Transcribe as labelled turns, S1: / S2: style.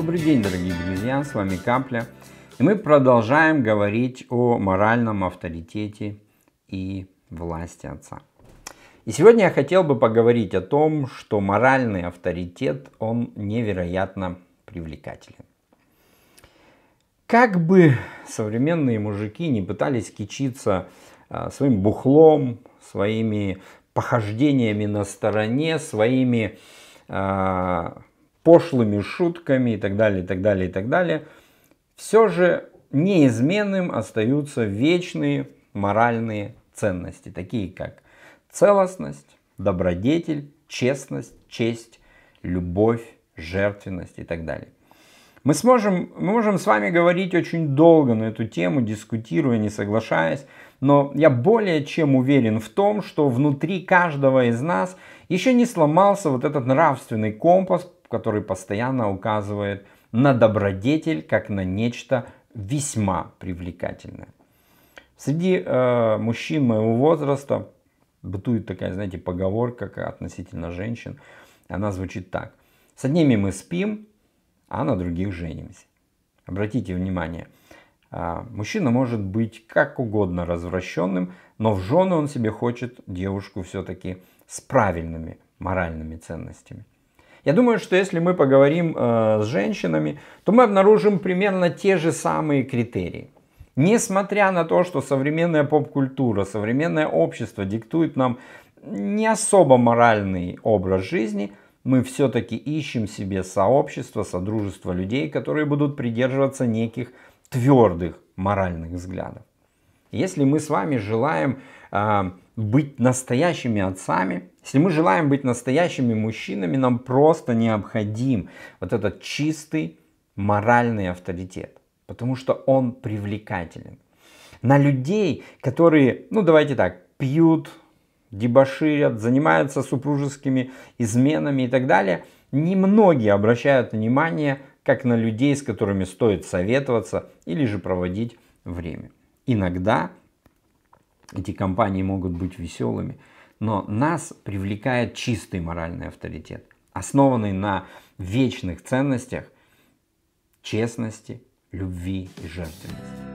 S1: Добрый день, дорогие друзья, с вами Капля. И мы продолжаем говорить о моральном авторитете и власти отца. И сегодня я хотел бы поговорить о том, что моральный авторитет, он невероятно привлекателен. Как бы современные мужики не пытались кичиться а, своим бухлом, своими похождениями на стороне, своими а, пошлыми шутками и так далее, и так далее, и так далее, все же неизменным остаются вечные моральные ценности, такие как целостность, добродетель, честность, честь, любовь, жертвенность и так далее. Мы, сможем, мы можем с вами говорить очень долго на эту тему, дискутируя, не соглашаясь, но я более чем уверен в том, что внутри каждого из нас еще не сломался вот этот нравственный компас, который постоянно указывает на добродетель как на нечто весьма привлекательное. Среди э, мужчин моего возраста бытует такая, знаете, поговорка относительно женщин. Она звучит так. С одними мы спим, а на других женимся. Обратите внимание, э, мужчина может быть как угодно развращенным, но в жены он себе хочет девушку все-таки с правильными моральными ценностями. Я думаю, что если мы поговорим э, с женщинами, то мы обнаружим примерно те же самые критерии. Несмотря на то, что современная поп-культура, современное общество диктует нам не особо моральный образ жизни, мы все-таки ищем себе сообщество, содружество людей, которые будут придерживаться неких твердых моральных взглядов. Если мы с вами желаем э, быть настоящими отцами, если мы желаем быть настоящими мужчинами, нам просто необходим вот этот чистый моральный авторитет, потому что он привлекателен. На людей, которые, ну давайте так, пьют, дебоширят, занимаются супружескими изменами и так далее, немногие обращают внимание как на людей, с которыми стоит советоваться или же проводить время. Иногда эти компании могут быть веселыми, но нас привлекает чистый моральный авторитет, основанный на вечных ценностях честности, любви и жертвенности.